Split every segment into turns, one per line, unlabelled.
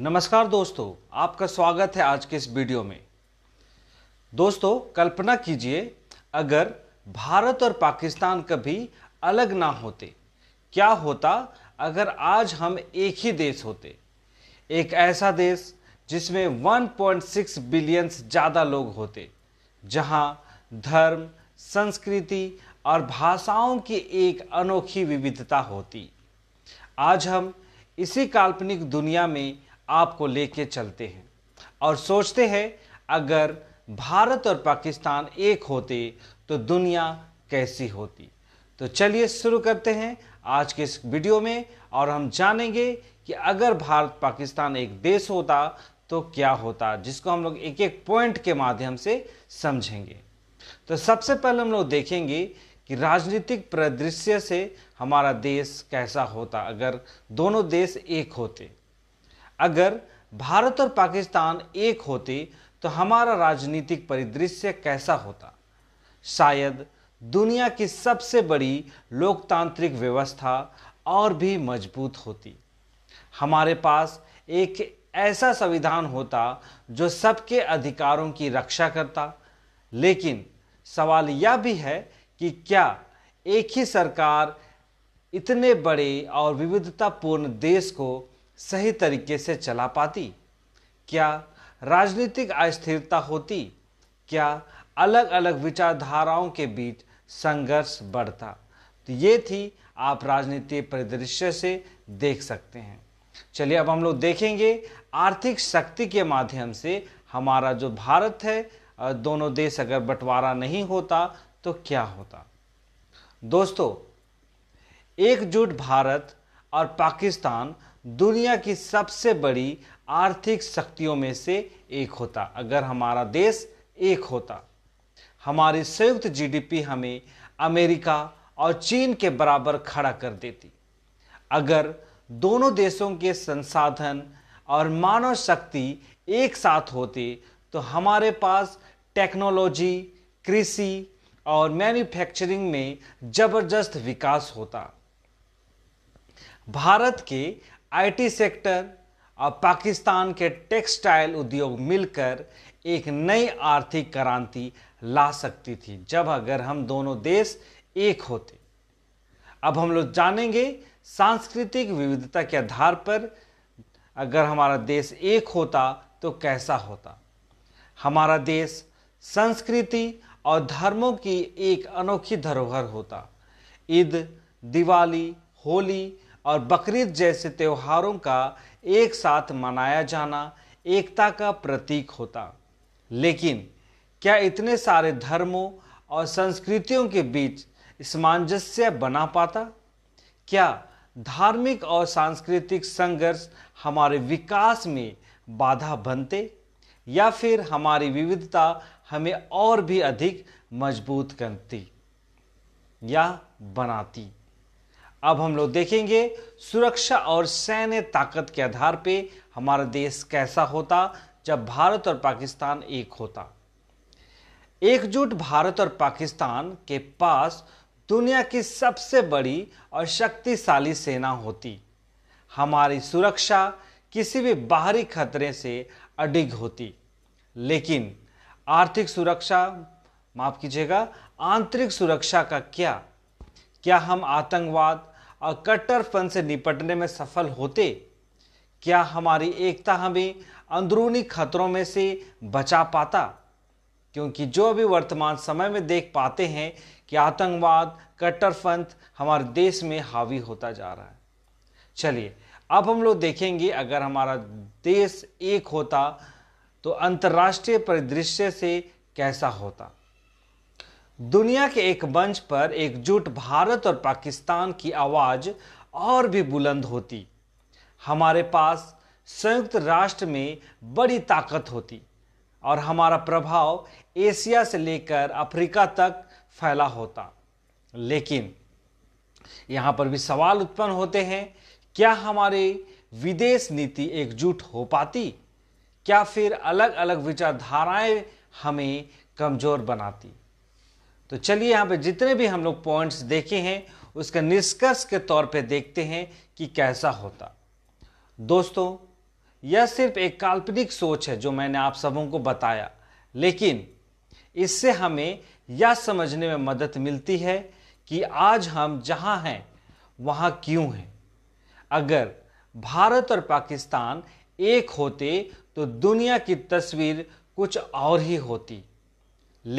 नमस्कार दोस्तों आपका स्वागत है आज के इस वीडियो में दोस्तों कल्पना कीजिए अगर भारत और पाकिस्तान कभी अलग ना होते क्या होता अगर आज हम एक ही देश होते एक ऐसा देश जिसमें 1.6 बिलियन ज़्यादा लोग होते जहां धर्म संस्कृति और भाषाओं की एक अनोखी विविधता होती आज हम इसी काल्पनिक दुनिया में आपको लेके चलते हैं और सोचते हैं अगर भारत और पाकिस्तान एक होते तो दुनिया कैसी होती तो चलिए शुरू करते हैं आज के इस वीडियो में और हम जानेंगे कि अगर भारत पाकिस्तान एक देश होता तो क्या होता जिसको हम लोग एक एक पॉइंट के माध्यम से समझेंगे तो सबसे पहले हम लोग देखेंगे कि राजनीतिक परिदृश्य से हमारा देश कैसा होता अगर दोनों देश एक होते अगर भारत और पाकिस्तान एक होते तो हमारा राजनीतिक परिदृश्य कैसा होता शायद दुनिया की सबसे बड़ी लोकतांत्रिक व्यवस्था और भी मजबूत होती हमारे पास एक ऐसा संविधान होता जो सबके अधिकारों की रक्षा करता लेकिन सवाल यह भी है कि क्या एक ही सरकार इतने बड़े और विविधतापूर्ण देश को सही तरीके से चला पाती क्या राजनीतिक अस्थिरता होती क्या अलग अलग विचारधाराओं के बीच संघर्ष बढ़ता तो ये थी आप राजनीतिक परिदृश्य से देख सकते हैं चलिए अब हम लोग देखेंगे आर्थिक शक्ति के माध्यम से हमारा जो भारत है दोनों देश अगर बंटवारा नहीं होता तो क्या होता दोस्तों एकजुट भारत और पाकिस्तान दुनिया की सबसे बड़ी आर्थिक शक्तियों में से एक होता अगर हमारा देश एक होता हमारी संयुक्त जीडीपी हमें अमेरिका और चीन के बराबर खड़ा कर देती अगर दोनों देशों के संसाधन और मानव शक्ति एक साथ होते तो हमारे पास टेक्नोलॉजी कृषि और मैन्युफैक्चरिंग में जबरदस्त विकास होता भारत के आईटी सेक्टर और पाकिस्तान के टेक्सटाइल उद्योग मिलकर एक नई आर्थिक क्रांति ला सकती थी जब अगर हम दोनों देश एक होते अब हम लोग जानेंगे सांस्कृतिक विविधता के आधार पर अगर हमारा देश एक होता तो कैसा होता हमारा देश संस्कृति और धर्मों की एक अनोखी धरोहर होता ईद दिवाली होली और बकरीद जैसे त्योहारों का एक साथ मनाया जाना एकता का प्रतीक होता लेकिन क्या इतने सारे धर्मों और संस्कृतियों के बीच सामंजस्य बना पाता क्या धार्मिक और सांस्कृतिक संघर्ष हमारे विकास में बाधा बनते या फिर हमारी विविधता हमें और भी अधिक मजबूत करती या बनाती अब हम लोग देखेंगे सुरक्षा और सैन्य ताकत के आधार पे हमारा देश कैसा होता जब भारत और पाकिस्तान एक होता एकजुट भारत और पाकिस्तान के पास दुनिया की सबसे बड़ी और शक्तिशाली सेना होती हमारी सुरक्षा किसी भी बाहरी खतरे से अडिग होती लेकिन आर्थिक सुरक्षा माफ कीजिएगा आंतरिक सुरक्षा का क्या क्या हम आतंकवाद और कट्टरपन से निपटने में सफल होते क्या हमारी एकता हमें अंदरूनी खतरों में से बचा पाता क्योंकि जो अभी वर्तमान समय में देख पाते हैं कि आतंकवाद कट्टरपंथ हमारे देश में हावी होता जा रहा है चलिए अब हम लोग देखेंगे अगर हमारा देश एक होता तो अंतर्राष्ट्रीय परिदृश्य से कैसा होता दुनिया के एक मंच पर एकजुट भारत और पाकिस्तान की आवाज और भी बुलंद होती हमारे पास संयुक्त राष्ट्र में बड़ी ताकत होती और हमारा प्रभाव एशिया से लेकर अफ्रीका तक फैला होता लेकिन यहाँ पर भी सवाल उत्पन्न होते हैं क्या हमारे विदेश नीति एकजुट हो पाती क्या फिर अलग अलग विचारधाराएं हमें कमज़ोर बनाती तो चलिए यहाँ पे जितने भी हम लोग पॉइंट्स देखे हैं उसका निष्कर्ष के तौर पे देखते हैं कि कैसा होता दोस्तों यह सिर्फ एक काल्पनिक सोच है जो मैंने आप सबों को बताया लेकिन इससे हमें यह समझने में मदद मिलती है कि आज हम जहाँ हैं वहाँ क्यों हैं अगर भारत और पाकिस्तान एक होते तो दुनिया की तस्वीर कुछ और ही होती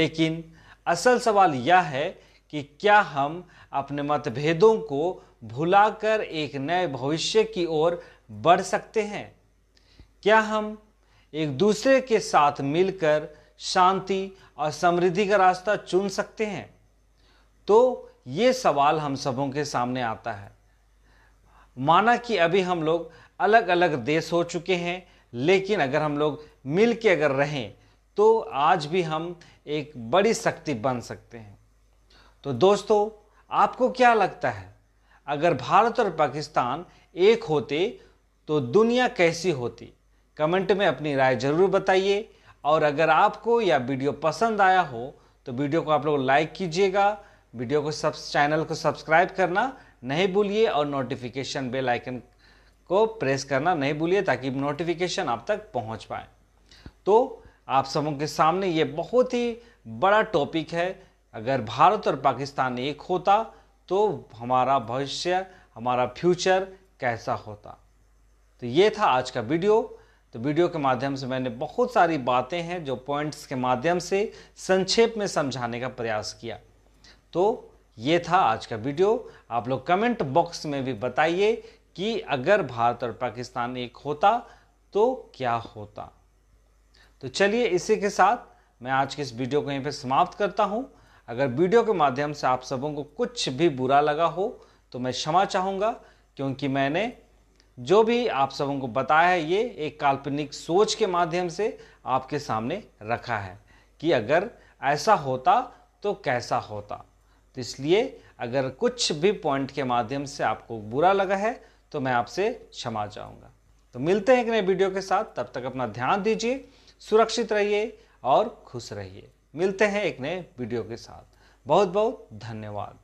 लेकिन असल सवाल यह है कि क्या हम अपने मतभेदों को भुलाकर एक नए भविष्य की ओर बढ़ सकते हैं क्या हम एक दूसरे के साथ मिलकर शांति और समृद्धि का रास्ता चुन सकते हैं तो ये सवाल हम सबों के सामने आता है माना कि अभी हम लोग अलग अलग देश हो चुके हैं लेकिन अगर हम लोग मिल के अगर रहें तो आज भी हम एक बड़ी शक्ति बन सकते हैं तो दोस्तों आपको क्या लगता है अगर भारत और पाकिस्तान एक होते तो दुनिया कैसी होती कमेंट में अपनी राय ज़रूर बताइए और अगर आपको यह वीडियो पसंद आया हो तो वीडियो को आप लोग लाइक कीजिएगा वीडियो को सब चैनल को सब्सक्राइब करना नहीं भूलिए और नोटिफिकेशन बेल आइकन को प्रेस करना नहीं भूलिए ताकि नोटिफिकेशन आप तक पहुंच पाए तो आप सबों के सामने ये बहुत ही बड़ा टॉपिक है अगर भारत और पाकिस्तान एक होता तो हमारा भविष्य हमारा फ्यूचर कैसा होता तो ये था आज का वीडियो तो वीडियो के माध्यम से मैंने बहुत सारी बातें हैं जो पॉइंट्स के माध्यम से संक्षेप में समझाने का प्रयास किया तो ये था आज का वीडियो आप लोग कमेंट बॉक्स में भी बताइए कि अगर भारत और पाकिस्तान एक होता तो क्या होता तो चलिए इसी के साथ मैं आज के इस वीडियो को यहीं पर समाप्त करता हूँ अगर वीडियो के माध्यम से आप सबों को कुछ भी बुरा लगा हो तो मैं क्षमा चाहूँगा क्योंकि मैंने जो भी आप सबों को बताया है ये एक काल्पनिक सोच के माध्यम से आपके सामने रखा है कि अगर ऐसा होता तो कैसा होता तो इसलिए अगर कुछ भी पॉइंट के माध्यम से आपको बुरा लगा है तो मैं आपसे क्षमा चाहूँगा तो मिलते हैं एक नए वीडियो के साथ तब तक अपना ध्यान दीजिए सुरक्षित रहिए और खुश रहिए मिलते हैं एक नए वीडियो के साथ बहुत बहुत धन्यवाद